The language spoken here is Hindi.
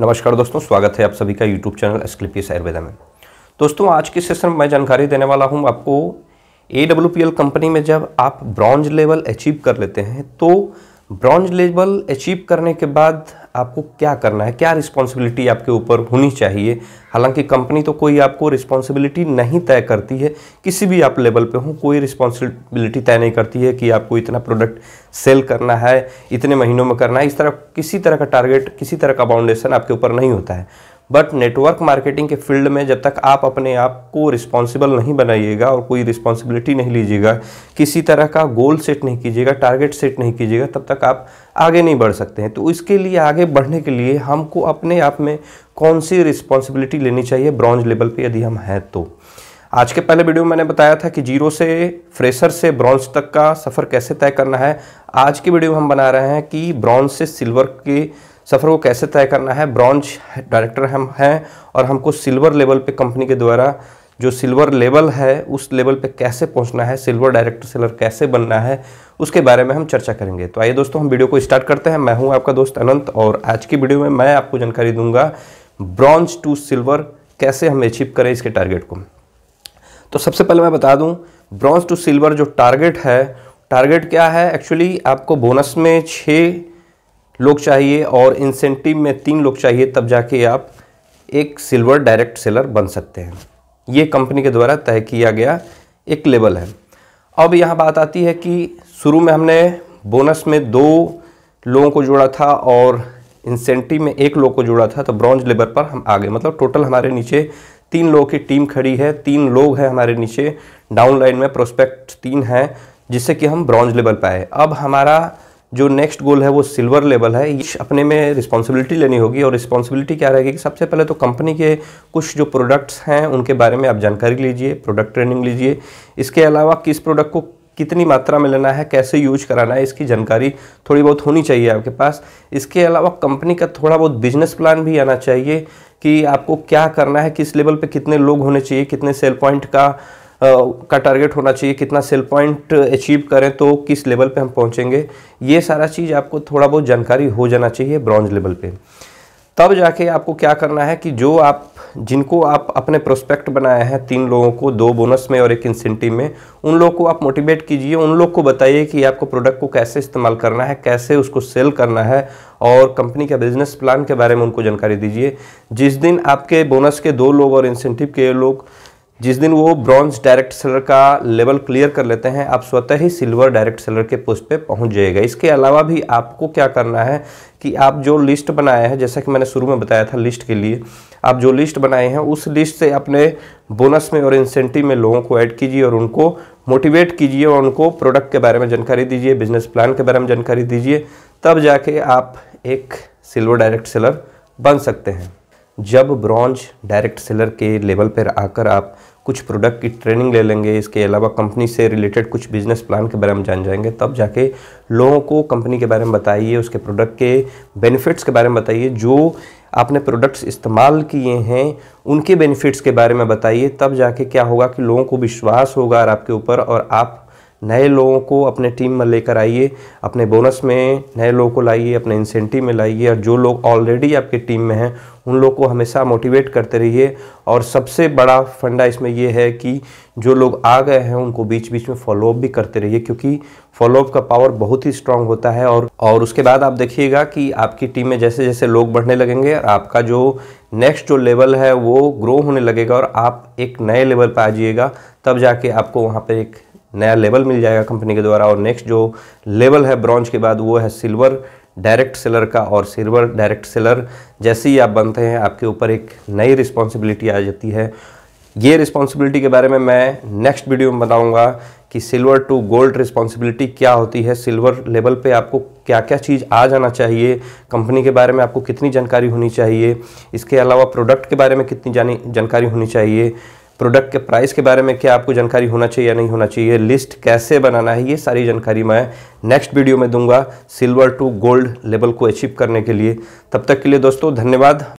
नमस्कार दोस्तों स्वागत है आप सभी का यूट्यूब चैनल एसक्लिपियस आयुर्वेदा में दोस्तों आज के सेशन में मैं जानकारी देने वाला हूँ आपको ए कंपनी में जब आप ब्रॉन्ज लेवल अचीव कर लेते हैं तो ब्रॉन्ज लेवल अचीव करने के बाद आपको क्या करना है क्या रिस्पॉन्सिबिलिटी आपके ऊपर होनी चाहिए हालांकि कंपनी तो कोई आपको रिस्पॉन्सिबिलिटी नहीं तय करती है किसी भी आप लेवल पे हो कोई रिस्पॉन्सिबिलिटी तय नहीं करती है कि आपको इतना प्रोडक्ट सेल करना है इतने महीनों में करना है इस तरह किसी तरह का टारगेट किसी तरह का बाउंडेशन आपके ऊपर नहीं होता है बट नेटवर्क मार्केटिंग के फील्ड में जब तक आप अपने आप को रिस्पॉन्सिबल नहीं बनाइएगा और कोई रिस्पॉन्सिबिलिटी नहीं लीजिएगा किसी तरह का गोल सेट नहीं कीजिएगा टारगेट सेट नहीं कीजिएगा तब तक आप आगे नहीं बढ़ सकते हैं तो इसके लिए आगे बढ़ने के लिए हमको अपने आप में कौन सी रिस्पॉन्सिबिलिटी लेनी चाहिए ब्रॉन्ज लेवल पर यदि हम हैं तो आज के पहले वीडियो में मैंने बताया था कि जीरो से फ्रेशर से ब्रॉन्ज तक का सफ़र कैसे तय करना है आज की वीडियो में हम बना रहे हैं कि ब्रॉन्ज से सिल्वर के सफ़र को कैसे तय करना है ब्रॉन्ज डायरेक्टर हम हैं और हमको सिल्वर लेवल पे कंपनी के द्वारा जो सिल्वर लेवल है उस लेवल पे कैसे पहुंचना है सिल्वर डायरेक्टर सेलर कैसे बनना है उसके बारे में हम चर्चा करेंगे तो आइए दोस्तों हम वीडियो को स्टार्ट करते हैं मैं हूं आपका दोस्त अनंत और आज की वीडियो में मैं आपको जानकारी दूंगा ब्रॉन्ज टू सिल्वर कैसे हम अचीव करें इसके टारगेट को तो सबसे पहले मैं बता दूँ ब्रॉन्ज टू सिल्वर जो टारगेट है टारगेट क्या है एक्चुअली आपको बोनस में छः लोग चाहिए और इंसेंटिव में तीन लोग चाहिए तब जाके आप एक सिल्वर डायरेक्ट सेलर बन सकते हैं ये कंपनी के द्वारा तय किया गया एक लेवल है अब यहाँ बात आती है कि शुरू में हमने बोनस में दो लोगों को जोड़ा था और इंसेंटिव में एक लोग को जोड़ा था तो ब्रॉन्ज लेबर पर हम आ गए मतलब टोटल हमारे नीचे तीन लोगों की टीम खड़ी है तीन लोग हैं हमारे नीचे डाउन लाइन में प्रोस्पेक्ट तीन हैं जिससे कि हम ब्रॉन्ज लेवल पर आए अब हमारा जो नेक्स्ट गोल है वो सिल्वर लेवल है ये अपने में रिस्पॉन्सिबिलिटी लेनी होगी और रिस्पॉन्सिबिलिटी क्या रहेगी कि सबसे पहले तो कंपनी के कुछ जो प्रोडक्ट्स हैं उनके बारे में आप जानकारी लीजिए प्रोडक्ट ट्रेनिंग लीजिए इसके अलावा किस प्रोडक्ट को कितनी मात्रा में लेना है कैसे यूज कराना है इसकी जानकारी थोड़ी बहुत होनी चाहिए आपके पास इसके अलावा कंपनी का थोड़ा बहुत बिजनेस प्लान भी आना चाहिए कि आपको क्या करना है किस लेवल पे कितने लोग होने चाहिए कितने सेल पॉइंट का का टारगेट होना चाहिए कितना सेल पॉइंट अचीव करें तो किस लेवल पे हम पहुंचेंगे ये सारा चीज़ आपको थोड़ा बहुत जानकारी हो जाना चाहिए ब्रॉन्ज लेवल पे तब जाके आपको क्या करना है कि जो आप जिनको आप अपने प्रोस्पेक्ट बनाए हैं तीन लोगों को दो बोनस में और एक इंसेंटिव में उन लोग को आप मोटिवेट कीजिए उन लोग को बताइए कि आपको प्रोडक्ट को कैसे इस्तेमाल करना है कैसे उसको सेल करना है और कंपनी का बिजनेस प्लान के बारे में उनको जानकारी दीजिए जिस दिन आपके बोनस के दो लोग और इंसेंटिव के लोग जिस दिन वो ब्रॉन्ज डायरेक्ट सेलर का लेवल क्लियर कर लेते हैं आप स्वतः ही सिल्वर डायरेक्ट सेलर के पोस्ट पे पहुंच जाएगा इसके अलावा भी आपको क्या करना है कि आप जो लिस्ट बनाए हैं जैसा कि मैंने शुरू में बताया था लिस्ट के लिए आप जो लिस्ट बनाए हैं उस लिस्ट से अपने बोनस में और इंसेंटिव में लोगों को ऐड कीजिए और उनको मोटिवेट कीजिए और उनको प्रोडक्ट के बारे में जानकारी दीजिए बिजनेस प्लान के बारे में जानकारी दीजिए तब जाके आप एक सिल्वर डायरेक्ट सेलर बन सकते हैं जब ब्रॉन्ज डायरेक्ट सेलर के लेवल पर आकर आप कुछ प्रोडक्ट की ट्रेनिंग ले लेंगे इसके अलावा कंपनी से रिलेटेड कुछ बिजनेस प्लान के बारे में जान जाएंगे तब जाके लोगों को कंपनी के बारे में बताइए उसके प्रोडक्ट के बेनिफिट्स के बारे में बताइए जो आपने प्रोडक्ट्स इस्तेमाल किए हैं उनके बेनिफिट्स के बारे में बताइए तब जाके क्या होगा कि लोगों को विश्वास होगा आपके ऊपर और आप नए लोगों को अपने टीम में लेकर आइए अपने बोनस में नए लोगों को लाइए अपने इंसेंटिव में लाइए और जो लोग ऑलरेडी आपकी टीम में हैं उन लोग को हमेशा मोटिवेट करते रहिए और सबसे बड़ा फंडा इसमें यह है कि जो लोग आ गए हैं उनको बीच बीच में फॉलोअप भी करते रहिए क्योंकि फॉलोअप का पावर बहुत ही स्ट्रांग होता है और और उसके बाद आप देखिएगा कि आपकी टीम में जैसे जैसे लोग बढ़ने लगेंगे और आपका जो नेक्स्ट जो लेवल है वो ग्रो होने लगेगा और आप एक नए लेवल पर आ जाइएगा तब जाके आपको वहाँ पर एक नया लेवल मिल जाएगा कंपनी के द्वारा और नेक्स्ट जो लेवल है ब्रॉन्ज के बाद वो है सिल्वर डायरेक्ट सेलर का और सिल्वर डायरेक्ट सेलर जैसे ही आप बनते हैं आपके ऊपर एक नई रिस्पॉन्सिबिलिटी आ जाती है ये रिस्पॉन्सिबिलिटी के बारे में मैं नेक्स्ट वीडियो में बताऊंगा कि सिल्वर टू गोल्ड रिस्पॉन्सिबिलिटी क्या होती है सिल्वर लेवल पे आपको क्या क्या चीज़ आ जाना चाहिए कंपनी के बारे में आपको कितनी जानकारी होनी चाहिए इसके अलावा प्रोडक्ट के बारे में कितनी जानी जानकारी होनी चाहिए प्रोडक्ट के प्राइस के बारे में क्या आपको जानकारी होना चाहिए या नहीं होना चाहिए लिस्ट कैसे बनाना है ये सारी जानकारी मैं नेक्स्ट वीडियो में दूंगा सिल्वर टू गोल्ड लेवल को अचीव करने के लिए तब तक के लिए दोस्तों धन्यवाद